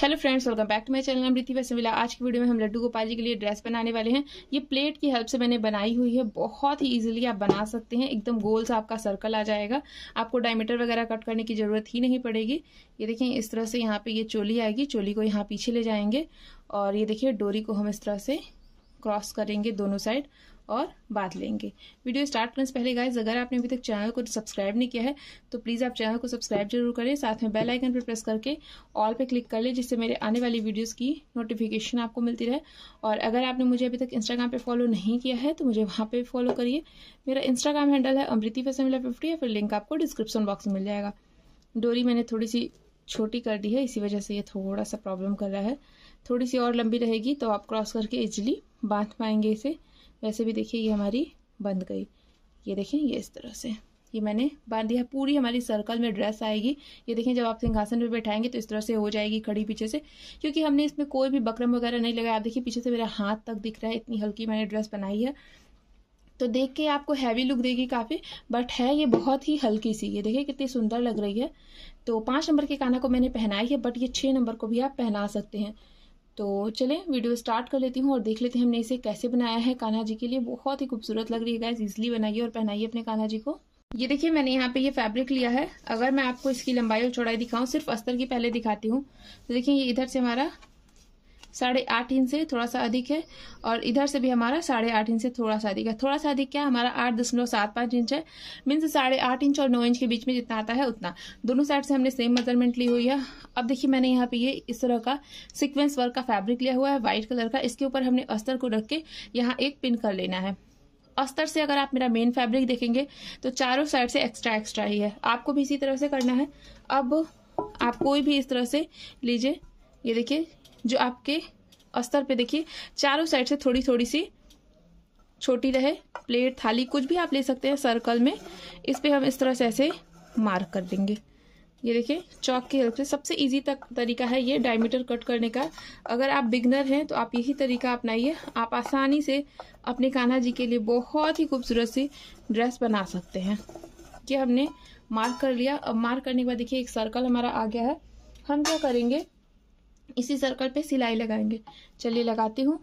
hello friends welcome back to my channel Amriti वैसे मिला आज की वीडियो में हम लड्डू गोपाल जी के लिए ड्रेस बनाने वाले हैं ये प्लेट की हेल्प से मैंने बनाई हुई है बहुत ही इजीली आप बना सकते हैं एकदम गोल सा आपका सर्कल आ जाएगा आपको डायमीटर वगैरह कट करने की ज़रूरत ही नहीं पड़ेगी ये देखिए इस तरह से यहाँ पर ये चोली आएगी चोली को यहाँ पीछे ले जाएंगे और ये देखिए डोरी को हम इस तरह से क्रॉस करेंगे दोनों साइड और बांध लेंगे वीडियो स्टार्ट करने से पहले गाइज अगर आपने अभी तक चैनल को सब्सक्राइब नहीं किया है तो प्लीज़ आप चैनल को सब्सक्राइब जरूर करें साथ में बेल आइकन पर प्रेस करके ऑल पे क्लिक कर लें जिससे मेरे आने वाली वीडियोस की नोटिफिकेशन आपको मिलती रहे और अगर आपने मुझे अभी तक इंस्टाग्राम पे फॉलो नहीं किया है तो मुझे वहाँ पर फॉलो करिए मेरा इंस्टाग्राम हैंडल है अमृति फैसमिला फिफ्टी या फिर लिंक आपको डिस्क्रिप्शन बॉक्स में मिल जाएगा डोरी मैंने थोड़ी सी छोटी कर दी है इसी वजह से ये थोड़ा सा प्रॉब्लम कर रहा है थोड़ी सी और लंबी रहेगी तो आप क्रॉस करके इजिली बांध पाएंगे इसे वैसे भी देखिए ये हमारी बंद गई ये देखें ये इस तरह से ये मैंने बांध दिया पूरी हमारी सर्कल में ड्रेस आएगी ये देखें जब आप सिंहासन पे बैठाएंगे तो इस तरह से हो जाएगी खड़ी पीछे से क्योंकि हमने इसमें कोई भी बकरम वगैरह नहीं लगाया आप देखिए पीछे से मेरा हाथ तक दिख रहा है इतनी हल्की मैंने ड्रेस बनाई है तो देख के आपको हैवी लुक देगी काफ़ी बट है ये बहुत ही हल्की सी ये देखिए कितनी सुंदर लग रही है तो पाँच नंबर के काना को मैंने पहनाई है बट ये छः नंबर को भी आप पहना सकते हैं तो चले वीडियो स्टार्ट कर लेती हूँ और देख लेते हैं हमने इसे कैसे बनाया है कान्हा जी के लिए बहुत ही खूबसूरत लग रही है गैस इजिली बनाइए और पहनाइए अपने कान्हा जी को ये देखिए मैंने यहाँ पे ये फैब्रिक लिया है अगर मैं आपको इसकी लंबाई और चौड़ाई दिखाऊं सिर्फ अस्तर की पहले दिखाती हूँ तो देखिए ये इधर से हमारा साढ़े आठ इंच से थोड़ा सा अधिक है और इधर से भी हमारा साढ़े आठ इंच से थोड़ा सा अधिक है थोड़ा सा अधिक क्या हमारा आठ दशमलव सात पाँच इंच है मीन्स साढ़े आठ इंच और नौ इंच के बीच में जितना आता है उतना दोनों साइड से हमने सेम मेजरमेंट ली हुई है अब देखिए मैंने यहाँ पे ये इस तरह का सिक्वेंस वर्क का फैब्रिक लिया हुआ है व्हाइट कलर का इसके ऊपर हमने अस्तर को रख के यहाँ एक पिन कर लेना है अस्तर से अगर आप मेरा मेन फैब्रिक देखेंगे तो चारों साइड से एक्स्ट्रा एक्स्ट्रा ही है आपको भी इसी तरह से करना है अब आप कोई भी इस तरह से लीजिए ये देखिए जो आपके अस्तर पे देखिए चारों साइड से थोड़ी थोड़ी सी छोटी रहे प्लेट थाली कुछ भी आप ले सकते हैं सर्कल में इस पर हम इस तरह से ऐसे मार्क कर देंगे ये देखिए चौक की हेल्प से सबसे इजी तक तरीका है ये डायमीटर कट करने का अगर आप बिगनर हैं तो आप यही तरीका अपनाइए आप आसानी से अपने कान्हा जी के लिए बहुत ही खूबसूरत सी ड्रेस बना सकते हैं कि हमने मार्क कर लिया अब मार्क करने के बाद देखिए एक सर्कल हमारा आ गया है हम क्या करेंगे इसी सर्कल पे सिलाई लगाएंगे चलिए लगाती हूँ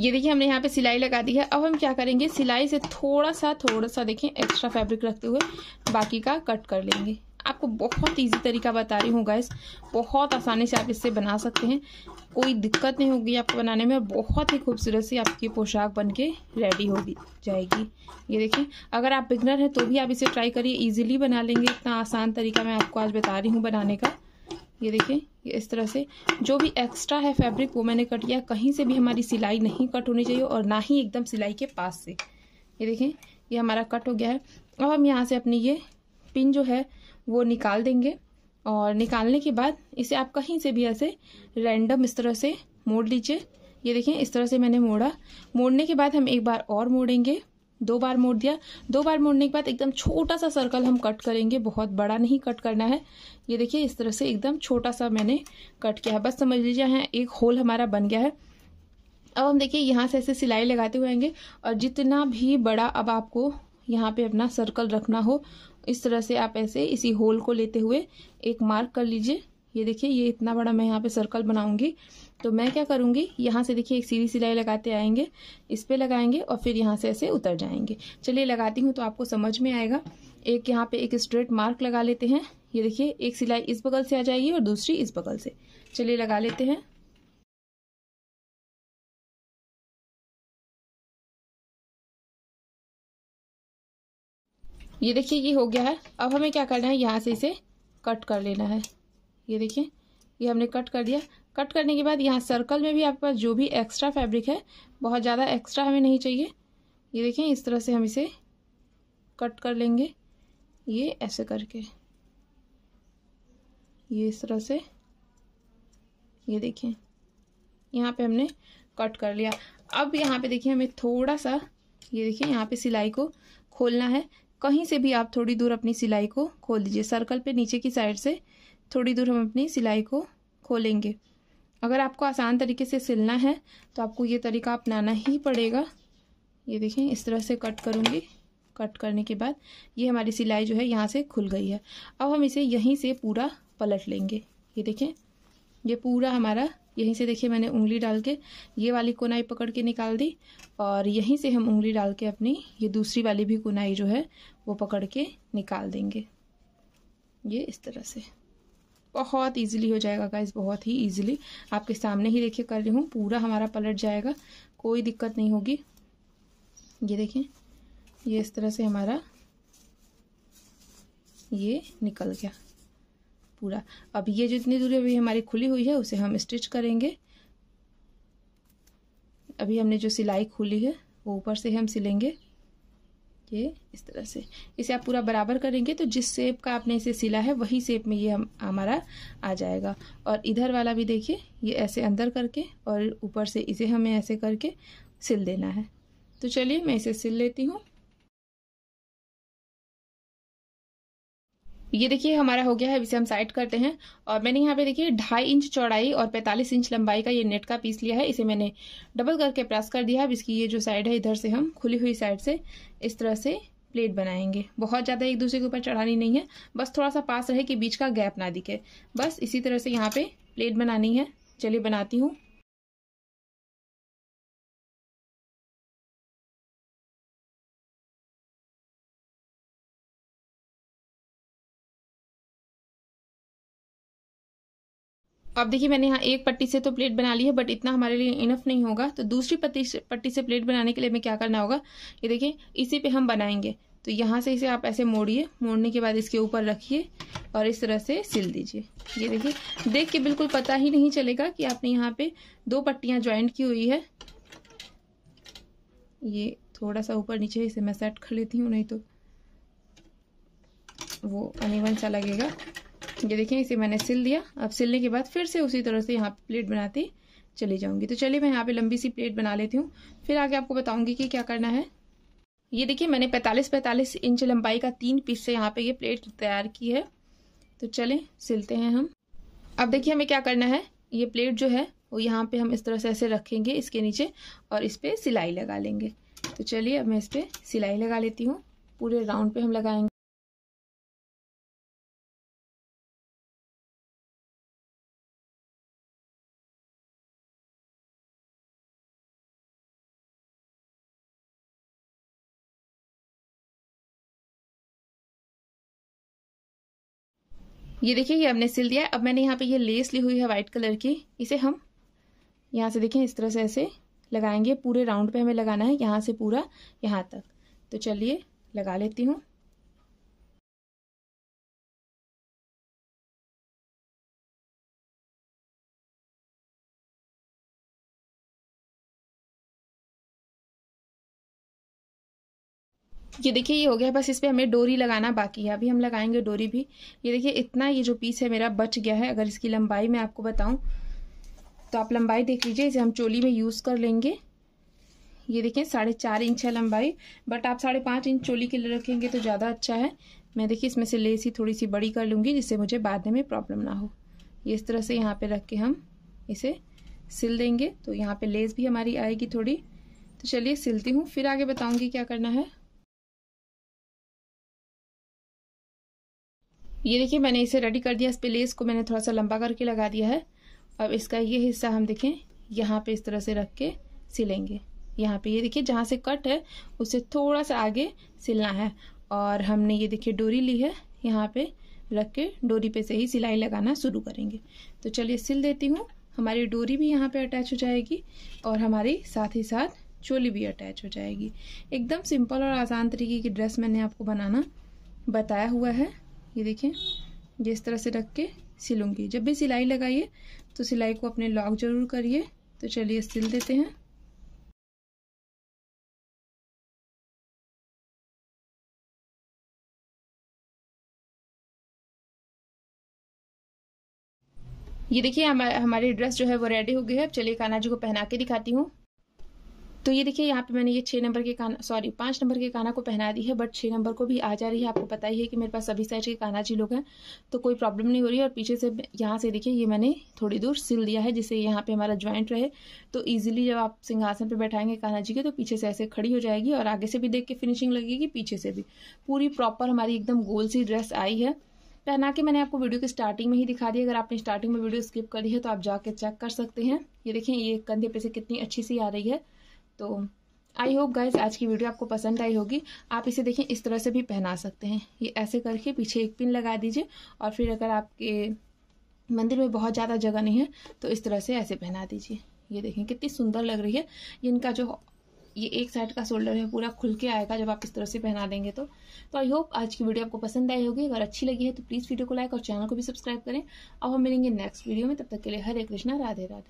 ये देखिए हमने यहाँ पे सिलाई लगा दी है अब हम क्या करेंगे सिलाई से थोड़ा सा थोड़ा सा देखिए एक्स्ट्रा फैब्रिक रखते हुए बाकी का कट कर लेंगे आपको बहुत इजी तरीका बता रही हूँ गैस बहुत आसानी से आप इससे बना सकते हैं कोई दिक्कत नहीं होगी आपको बनाने में बहुत ही खूबसूरत सी आपकी पोशाक बन के रेडी होगी जाएगी ये देखिए अगर आप बिगनर हैं तो भी आप इसे ट्राई करिए इजीली बना लेंगे इतना आसान तरीका मैं आपको आज बता रही हूँ बनाने का ये देखिए ये इस तरह से जो भी एक्स्ट्रा है फैब्रिक वो मैंने कट किया कहीं से भी हमारी सिलाई नहीं कट होनी चाहिए और ना ही एकदम सिलाई के पास से ये देखें ये हमारा कट हो गया है अब हम यहाँ से अपनी ये पिन जो है वो निकाल देंगे और निकालने के बाद इसे आप कहीं से भी ऐसे रैंडम इस तरह से मोड़ लीजिए ये देखें इस तरह से मैंने मोड़ा मोड़ने के बाद हम एक बार और मोड़ेंगे दो बार मोड़ दिया दो बार मोड़ने के बाद एकदम छोटा सा सर्कल हम कट करेंगे बहुत बड़ा नहीं कट करना है ये देखिए इस तरह से एकदम छोटा सा मैंने कट किया है बस समझ लीजिए हैं एक होल हमारा बन गया है अब हम देखिए यहाँ से ऐसे सिलाई लगाते हुए आएंगे और जितना भी बड़ा अब आपको यहाँ पे अपना सर्कल रखना हो इस तरह से आप ऐसे इसी होल को लेते हुए एक मार्क कर लीजिए ये देखिए ये इतना बड़ा मैं यहाँ पे सर्कल बनाऊंगी तो मैं क्या करूँगी यहाँ से देखिए एक सीधी सिलाई लगाते आएंगे इस पर लगाएंगे और फिर यहाँ से ऐसे उतर जाएंगे चलिए लगाती हूँ तो आपको समझ में आएगा एक यहाँ पे एक स्ट्रेट मार्क लगा लेते हैं ये देखिए एक सिलाई इस बगल से आ जाएगी और दूसरी इस बगल से चलिए लगा लेते हैं ये देखिए ये हो गया है अब हमें क्या करना है यहाँ से इसे कट कर लेना है ये देखिए ये हमने कट कर दिया कट करने के बाद यहाँ सर्कल में भी आपके पास जो भी एक्स्ट्रा फैब्रिक है बहुत ज़्यादा एक्स्ट्रा हमें नहीं चाहिए ये देखें इस तरह से हम इसे कट कर लेंगे ये ऐसे करके ये इस तरह से ये देखें यहाँ पे हमने कट कर लिया अब यहाँ पे देखिए हमें थोड़ा सा ये देखिए यहाँ पे सिलाई को खोलना है कहीं से भी आप थोड़ी दूर अपनी सिलाई को खोल दीजिए सर्कल पे नीचे की साइड से थोड़ी दूर हम अपनी सिलाई को खोलेंगे अगर आपको आसान तरीके से सिलना है तो आपको ये तरीका अपनाना ही पड़ेगा ये देखें इस तरह से कट करूँगी कट करने के बाद ये हमारी सिलाई जो है यहाँ से खुल गई है अब हम इसे यहीं से पूरा पलट लेंगे ये देखें ये पूरा हमारा यहीं से देखिए मैंने उंगली डाल के ये वाली कोनाई पकड़ के निकाल दी और यहीं से हम उंगली डाल के अपनी ये दूसरी वाली भी कोनाई जो है वो पकड़ के निकाल देंगे ये इस तरह से बहुत इजीली हो जाएगा गाइज बहुत ही इजीली आपके सामने ही देखिए कर रही हूँ पूरा हमारा पलट जाएगा कोई दिक्कत नहीं होगी ये देखें ये इस तरह से हमारा ये निकल गया पूरा अब ये जितनी दूरी अभी हमारी खुली हुई है उसे हम स्टिच करेंगे अभी हमने जो सिलाई खोली है वो ऊपर से हम सिलेंगे ये इस तरह से इसे आप पूरा बराबर करेंगे तो जिस शेप का आपने इसे सिला है वही शेप में ये हम हमारा आ जाएगा और इधर वाला भी देखिए ये ऐसे अंदर करके और ऊपर से इसे हमें ऐसे करके सिल देना है तो चलिए मैं इसे सिल लेती हूँ ये देखिए हमारा हो गया है इसे हम साइड करते हैं और मैंने यहाँ पे देखिए ढाई इंच चौड़ाई और पैंतालीस इंच लंबाई का ये नेट का पीस लिया है इसे मैंने डबल करके प्रेस कर दिया है इसकी ये जो साइड है इधर से हम खुली हुई साइड से इस तरह से प्लेट बनाएंगे बहुत ज़्यादा एक दूसरे के ऊपर चढ़ानी नहीं है बस थोड़ा सा पास रहे कि बीच का गैप ना दिखे बस इसी तरह से यहाँ पे प्लेट बनानी है चलिए बनाती हूँ अब देखिए मैंने यहाँ एक पट्टी से तो प्लेट बना ली है बट इतना हमारे लिए इनफ नहीं होगा तो दूसरी पट्टी से पट्टी से प्लेट बनाने के लिए हमें क्या करना होगा ये देखिए इसी पे हम बनाएंगे तो यहाँ से इसे आप ऐसे मोड़िए मोड़ने के बाद इसके ऊपर रखिए और इस तरह से सिल दीजिए ये देखिए देख के बिल्कुल पता ही नहीं चलेगा कि आपने यहाँ पे दो पट्टियाँ ज्वाइंट की हुई है ये थोड़ा सा ऊपर नीचे इसे मैं सेट कर लेती हूँ नहीं तो वो अनिवन सा लगेगा ये देखिए इसे मैंने सिल दिया अब सिलने के बाद फिर से उसी तरह से यहाँ पे प्लेट बनाती चली जाऊंगी तो चलिए मैं यहाँ पे लंबी सी प्लेट बना लेती हूँ फिर आगे आपको बताऊंगी कि क्या करना है ये देखिए मैंने 45-45 इंच लंबाई का तीन पीस से यहाँ पे ये प्लेट तैयार की है तो चलें सिलते हैं हम अब देखिए हमें क्या करना है ये प्लेट जो है वो यहाँ पे हम इस तरह से ऐसे रखेंगे इसके नीचे और इस पर सिलाई लगा लेंगे तो चलिए अब मैं इस पर सिलाई लगा लेती हूँ पूरे राउंड पे हम लगाएंगे ये देखिए ये हमने सिल दिया है अब मैंने यहाँ पे ये लेस ली हुई है वाइट कलर की इसे हम यहाँ से देखें इस तरह से ऐसे लगाएंगे पूरे राउंड पे हमें लगाना है यहाँ से पूरा यहाँ तक तो चलिए लगा लेती हूँ ये देखिए ये हो गया बस इस पर हमें डोरी लगाना बाकी है अभी हम लगाएंगे डोरी भी ये देखिए इतना ये जो पीस है मेरा बच गया है अगर इसकी लंबाई मैं आपको बताऊं तो आप लंबाई देख लीजिए इसे हम चोली में यूज़ कर लेंगे ये देखिए साढ़े चार इंच है लंबाई बट आप साढ़े पाँच इंच चोली के लिए रखेंगे तो ज़्यादा अच्छा है मैं देखिए इसमें से लेस ही थोड़ी सी बड़ी कर लूँगी जिससे मुझे बाद में प्रॉब्लम ना हो ये इस तरह से यहाँ पर रख के हम इसे सिल देंगे तो यहाँ पर लेस भी हमारी आएगी थोड़ी तो चलिए सिलती हूँ फिर आगे बताऊँगी क्या करना है ये देखिए मैंने इसे रेडी कर दिया इस पर लेस को मैंने थोड़ा सा लंबा करके लगा दिया है अब इसका ये हिस्सा हम देखें यहाँ पे इस तरह से रख के सिलेंगे यहाँ पे ये देखिए जहाँ से कट है उससे थोड़ा सा आगे सिलना है और हमने ये देखिए डोरी ली है यहाँ पे रख के डोरी पे से ही सिलाई लगाना शुरू करेंगे तो चलिए सिल देती हूँ हमारी डोरी भी यहाँ पे अटैच हो जाएगी और हमारी साथ ही साथ चोली भी अटैच हो जाएगी एकदम सिंपल और आसान तरीके की ड्रेस मैंने आपको बनाना बताया हुआ है ये देखिए ये इस तरह से रख के सिलूँगी जब भी सिलाई लगाइए तो सिलाई को अपने लॉक जरूर करिए तो चलिए सिल देते हैं ये देखिए हमारी ड्रेस जो है वो रेडी हो गई है अब चलिए कान्हा जी को पहना के दिखाती हूँ तो ये देखिए यहाँ पे मैंने ये छः नंबर के काना सॉरी पाँच नंबर के काना को पहना दी है बट छः नंबर को भी आ जा रही है आपको पता ही है कि मेरे पास सभी साइज के काना जी लोग हैं तो कोई प्रॉब्लम नहीं हो रही है और पीछे से यहाँ से देखिए ये मैंने थोड़ी दूर सिल दिया है जिससे यहाँ पे हमारा ज्वाइंट रहे तो ईजिली जब आप सिंहासन पर बैठाएंगे काना जी के तो पीछे से ऐसे खड़ी हो जाएगी और आगे से भी देख के फिनिशिंग लगेगी पीछे से भी पूरी प्रॉपर हमारी एकदम गोल सी ड्रेस आई है पहना के मैंने आपको वीडियो की स्टार्टिंग में ही दिखा दी अगर आपने स्टार्टिंग में वीडियो स्किप करी है तो आप जाके चेक कर सकते हैं ये देखें ये कंधे पे से कितनी अच्छी सी आ रही है तो आई होप गाइज आज की वीडियो आपको पसंद आई होगी आप इसे देखें इस तरह से भी पहना सकते हैं ये ऐसे करके पीछे एक पिन लगा दीजिए और फिर अगर आपके मंदिर में बहुत ज़्यादा जगह नहीं है तो इस तरह से ऐसे पहना दीजिए ये देखें कितनी सुंदर लग रही है इनका जो ये एक साइड का शोल्डर है पूरा खुल के आएगा जब आप इस तरह से पहना देंगे तो तो आई होप आज की वीडियो आपको पसंद आई होगी अगर अच्छी लगी है तो प्लीज़ वीडियो को लाइक और चैनल को भी सब्सक्राइब करें अब हम मिलेंगे नेक्स्ट वीडियो में तब तक के लिए हरे कृष्णा राधे राधे